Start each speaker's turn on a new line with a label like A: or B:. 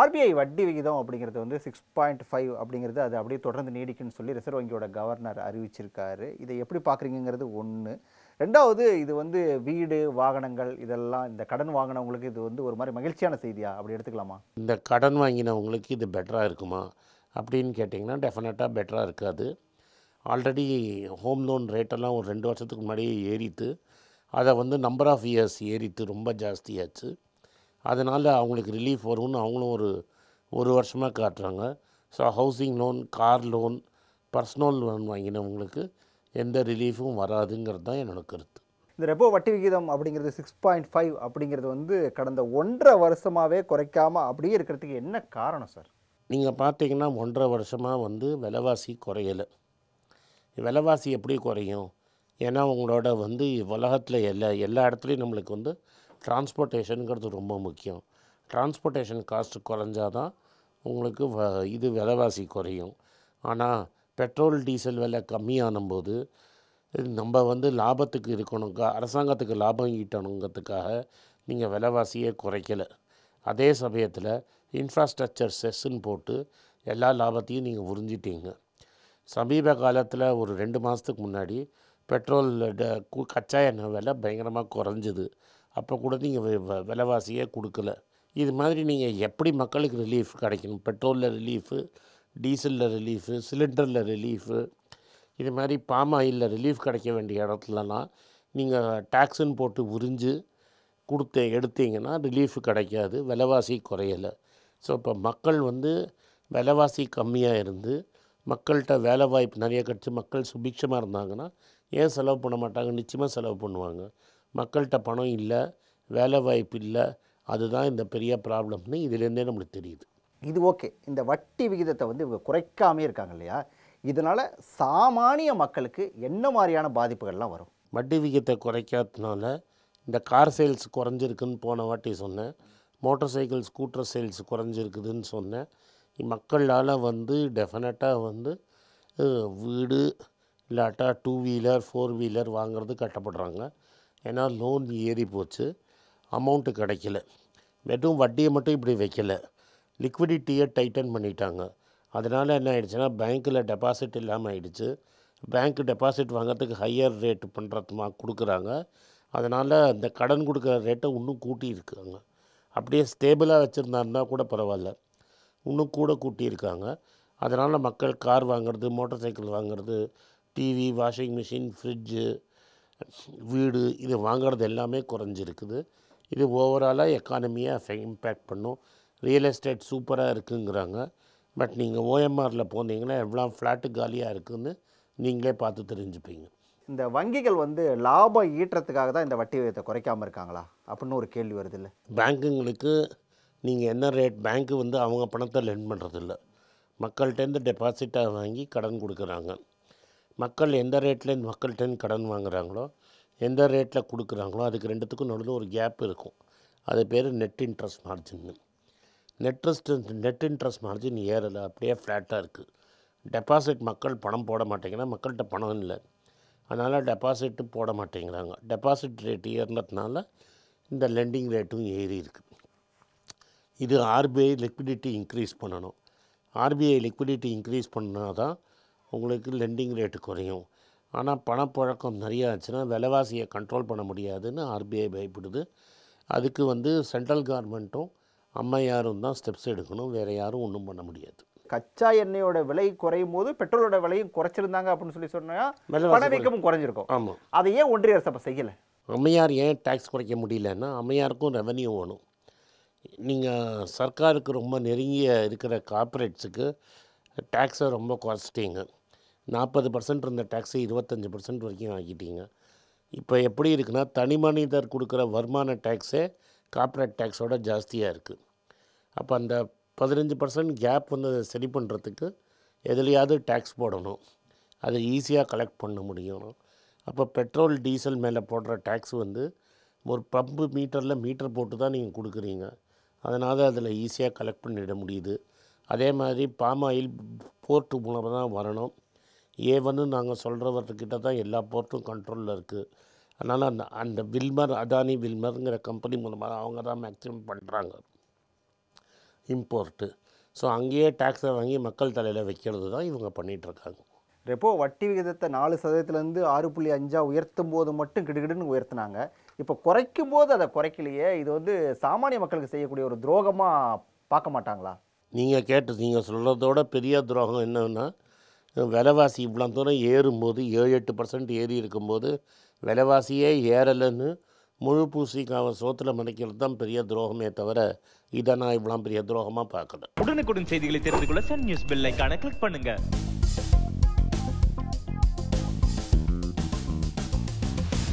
A: RBI வட்டி விகிதம் அப்படிங்கிறது வந்து சிக்ஸ் பாயிண்ட் ஃபைவ் அப்படிங்கிறது அது அப்படியே தொடர்ந்து நீடிக்குன்னு சொல்லி ரிசர்வ் வங்கியோட கவர்னர் அறிவிச்சிருக்காரு இதை எப்படி பார்க்குறீங்கிறது ஒன்று ரெண்டாவது இது வந்து வீடு வாகனங்கள் இதெல்லாம் இந்த கடன் வாங்கினவங்களுக்கு இது வந்து ஒரு மாதிரி மகிழ்ச்சியான செய்தியா அப்படி எடுத்துக்கலாமா இந்த
B: கடன் வாங்கினவங்களுக்கு இது பெட்டராக இருக்குமா அப்படின்னு கேட்டிங்கன்னா டெஃபினட்டாக பெட்டராக இருக்காது ஆல்ரெடி ஹோம் லோன் ரேட்டெல்லாம் ஒரு ரெண்டு வருஷத்துக்கு முன்னாடியே ஏறித்து அதை வந்து நம்பர் ஆஃப் இயர்ஸ் ஏறித்து ரொம்ப ஜாஸ்தியாச்சு அதனால் அவங்களுக்கு ரிலீஃப் வரும்னு அவங்களும் ஒரு ஒரு வருஷமாக காட்டுறாங்க so housing loan car loan personal loan வாங்கினவங்களுக்கு எந்த ரிலீஃபும் வராதுங்கிறது தான் என்னோடய கருத்து
A: இந்த ரெப்போ வட்டி விகிதம் அப்படிங்கிறது சிக்ஸ் பாயிண்ட் ஃபைவ் அப்படிங்கிறது வந்து கடந்த ஒன்றரை வருஷமாகவே குறைக்காமல் அப்படியே இருக்கிறதுக்கு என்ன காரணம் சார்
B: நீங்கள் பார்த்தீங்கன்னா ஒன்றரை வருஷமாக வந்து விலைவாசி குறையலை விலைவாசி எப்படி குறையும் ஏன்னா உங்களோட வந்து உலகத்தில் எல்லா எல்லா இடத்துலையும் நம்மளுக்கு வந்து டிரான்ஸ்போர்ட்டேஷனுங்கிறது ரொம்ப முக்கியம் டிரான்ஸ்போர்ட்டேஷன் காஸ்ட் குறைஞ்சாதான் உங்களுக்கு வ இது விலைவாசி குறையும் ஆனால் பெட்ரோல் டீசல் விலை கம்மியானும்போது நம்ம வந்து லாபத்துக்கு இருக்கணுங்க அரசாங்கத்துக்கு லாபம் ஈட்டணுங்கிறதுக்காக நீங்கள் விலைவாசியே குறைக்கலை அதே சமயத்தில் இன்ஃப்ராஸ்ட்ரக்சர் செஸ்ஸுன்னு போட்டு எல்லா லாபத்தையும் நீங்கள் உறிஞ்சிட்டீங்க சமீப காலத்தில் ஒரு ரெண்டு மாதத்துக்கு முன்னாடி பெட்ரோல் கச்சா எண்ணெய் விலை பயங்கரமாக குறைஞ்சிது அப்போ கூட நீங்கள் விலைவாசியே கொடுக்கல இது மாதிரி நீங்கள் எப்படி மக்களுக்கு ரிலீஃப் கிடைக்கணும் பெட்ரோலில் ரிலீஃபு டீசலில் ரிலீஃபு சிலிண்டரில் ரிலீஃபு இது மாதிரி பாம் ஆயிலில் ரிலீஃப் கிடைக்க வேண்டிய இடத்துலலாம் நீங்கள் டேக்ஸுன்னு போட்டு உறிஞ்சு கொடுத்து எடுத்தீங்கன்னா ரிலீஃப் கிடைக்காது விலைவாசி குறையலை ஸோ இப்போ மக்கள் வந்து விலைவாசி கம்மியாக இருந்து மக்கள்கிட்ட வேலை வாய்ப்பு நிறைய கிடச்சி மக்கள் சுபிக்ஷமாக இருந்தாங்கன்னா ஏன் செலவு பண்ண மாட்டாங்க நிச்சயமாக செலவு பண்ணுவாங்க மக்கள்கிட்ட பணம் இல்லை வேலை வாய்ப்பு இல்லை அதுதான் இந்த பெரிய ப்ராப்ளம்னு இதுலேருந்தே நம்மளுக்கு
A: தெரியுது இது ஓகே இந்த வட்டி விகிதத்தை வந்து இவங்க குறைக்காமே இருக்காங்க இல்லையா இதனால் சாமானிய மக்களுக்கு என்ன மாதிரியான பாதிப்புகள்லாம் வரும்
B: வட்டி விகிதத்தை குறைக்காததுனால இந்த கார் சேல்ஸ் குறைஞ்சிருக்குன்னு போன வாட்டி சொன்னேன் மோட்டர் சைக்கிள் ஸ்கூட்டர் சேல்ஸ் குறைஞ்சிருக்குதுன்னு சொன்னேன் மக்களால் வந்து டெஃபினட்டாக வந்து வீடு இல்லாட்டா டூ வீலர் ஃபோர் வீலர் வாங்கிறது கட்டப்படுறாங்க ஏன்னா லோன் ஏறி போச்சு அமௌண்ட்டு கிடைக்கல வெறும் வட்டியை மட்டும் இப்படி வைக்கலை லிக்விடிட்டியை டைட்டன் பண்ணிட்டாங்க அதனால் என்ன ஆயிடுச்சுன்னா பேங்க்கில் டெபாசிட் இல்லாமல் ஆயிடுச்சு பேங்க் டெபாசிட் வாங்கிறதுக்கு ஹையர் ரேட் பண்ணுறதுமா கொடுக்குறாங்க அதனால் இந்த கடன் கொடுக்குற ரேட்டை இன்னும் கூட்டியிருக்காங்க அப்படியே ஸ்டேபிளாக வச்சுருந்தாருன்னா கூட பரவாயில்ல இன்னும் கூட கூட்டியிருக்காங்க அதனால் மக்கள் கார் வாங்கிறது மோட்டர் சைக்கிள் வாங்கிறது டிவி வாஷிங் மிஷின் ஃப்ரிட்ஜு வீடு இது வாங்கிறது எல்லாமே குறைஞ்சிருக்குது இது ஓவராலாக எக்கானமியாக அஃபெ இம்பேக்ட் பண்ணும் ரியல் எஸ்டேட் சூப்பராக இருக்குங்கிறாங்க பட் நீங்கள் ஓஎம்ஆரில் போனீங்கன்னா எவ்வளோ ஃப்ளாட்டு காலியாக இருக்குதுன்னு நீங்களே
A: பார்த்து தெரிஞ்சுப்பீங்க இந்த வங்கிகள் வந்து லாபம் ஈட்டுறதுக்காக தான் இந்த வட்டி விகிதத்தை குறைக்காமல் இருக்காங்களா அப்படின்னு ஒரு கேள்வி வருது இல்லை
B: பேங்குங்களுக்கு நீங்கள் என்ன ரேட் பேங்க்கு வந்து அவங்க பணத்தை லென்ட் பண்ணுறதில்ல மக்கள்கிட்டேருந்து டெபாசிட்டாக வாங்கி கடன் கொடுக்குறாங்க மக்கள் எந்த ரேட்டில் மக்கள்கிட்ட கடன் வாங்குகிறாங்களோ எந்த ரேட்டில் கொடுக்குறாங்களோ அதுக்கு ரெண்டுத்துக்கும் நடுவில் ஒரு கேப் இருக்கும் அது பேர் net interest margin net net interest margin ஏறலை அப்படியே ஃப்ளாட்டாக இருக்குது டெபாசிட் மக்கள் பணம் போட மாட்டேங்கிறாங்க மக்கள்கிட்ட பணம் இல்லை அதனால் டெபாசிட்டு போட மாட்டேங்கிறாங்க டெபாசிட் ரேட் ஏறினதுனால இந்த லெண்டிங் ரேட்டும் ஏறி இருக்குது இது ஆர்பிஐ லிக்விடிட்டி இன்க்ரீஸ் பண்ணணும் ஆர்பிஐ லிக்விடிட்டி இன்க்ரீஸ் பண்ணால் தான் உங்களுக்கு லெண்டிங் ரேட்டு குறையும் ஆனால் பணப்புழக்கம் நிறையா ஆச்சுன்னா விலைவாசியை கண்ட்ரோல் பண்ண முடியாதுன்னு ஆர்பிஐ பயப்படுது அதுக்கு வந்து சென்ட்ரல் கவர்மெண்ட்டும் அம்மையாரும் தான் ஸ்டெப்ஸ் எடுக்கணும் வேறு யாரும் ஒன்றும் பண்ண முடியாது
A: கச்சா எண்ணெயோட விலை குறையும் போது பெட்ரோலோட விலையும் குறைச்சிருந்தாங்க அப்படின்னு சொல்லி சொன்னால் பணவீக்கமும்
B: குறைஞ்சிருக்கும் ஆமாம்
A: அதை ஏன் ஒன்றிய அரசு அப்போ செய்யலை
B: அம்மையார் ஏன் டேக்ஸ் குறைக்க முடியலன்னா அம்மையாருக்கும் ரெவன்யூ வேணும் நீங்கள் சர்க்காருக்கு ரொம்ப நெருங்கிய இருக்கிற கார்ப்பரேட்ஸுக்கு டேக்ஸை ரொம்ப குறைச்சிட்டீங்க நாற்பது பர்சன்ட் இருந்த டேக்ஸை இருபத்தஞ்சி பர்சன்ட் வரைக்கும் ஆக்கிட்டீங்க இப்போ எப்படி இருக்குன்னா தனி மனிதர் கொடுக்குற வருமான டேக்ஸே கார்ப்பரேட் டேக்ஸோட ஜாஸ்தியாக இருக்குது அப்போ அந்த பதினஞ்சு பர்சன்ட் கேப் வந்து அதை சரி பண்ணுறதுக்கு எதுலேயாவது டேக்ஸ் போடணும் அதை ஈஸியாக கலெக்ட் பண்ண முடியும் அப்போ பெட்ரோல் டீசல் மேலே போடுற டேக்ஸ் வந்து ஒரு பம்பு மீட்டரில் மீட்டர் போட்டு தான் நீங்கள் கொடுக்குறீங்க அதனால் அதில் ஈஸியாக கலெக்ட் பண்ணிட முடியுது அதே மாதிரி பாம் ஆயில் போர்ட்டு மூலமாக தான் வரணும் ஏவன்னு நாங்கள் சொல்கிறவர்கிட்ட தான் எல்லா போர்ட்டும் கண்ட்ரோலில் இருக்குது அதனால் அந்த அந்த வில்மர் அதானி வில்மருங்கிற கம்பெனி மூலமாக அவங்க தான் மேக்ஸிமம் பண்ணுறாங்க இம்போர்ட்டு ஸோ அங்கேயே டேக்ஸை வாங்கி மக்கள் தலையில் வைக்கிறது தான் இவங்க பண்ணிகிட்ருக்காங்க
A: ரெப்போ வட்டி விகிதத்தை நாலு சதவீதத்துலேருந்து ஆறு புள்ளி அஞ்சாக உயர்த்தும் போது மட்டும் கிடுகிடுன்னு உயர்த்தினாங்க இப்போ குறைக்கும் போது அதை குறைக்கலையே இது வந்து சாமானிய மக்களுக்கு செய்யக்கூடிய ஒரு துரோகமாக பார்க்க மாட்டாங்களா
B: நீங்கள் கேட்டு நீங்கள் சொல்கிறதோட பெரிய துரோகம் என்னென்னா விலைவாசி இவ்வளோ தூரம் ஏறும்போது ஏழு எட்டு பர்சன்ட் ஏறி இருக்கும்போது விலைவாசியே ஏறலைன்னு முழு பூசிக்காவை சோத்துல மறைக்கிறது தான் பெரிய துரோகமே தவிர இதை நான் இவ்வளோ பெரிய துரோகமாக பார்க்கல உடனுக்குடன் செய்திகளை தெரிந்து கொள்ள சன் நியூஸ் பில்லைக்கான கிளிக் பண்ணுங்கள்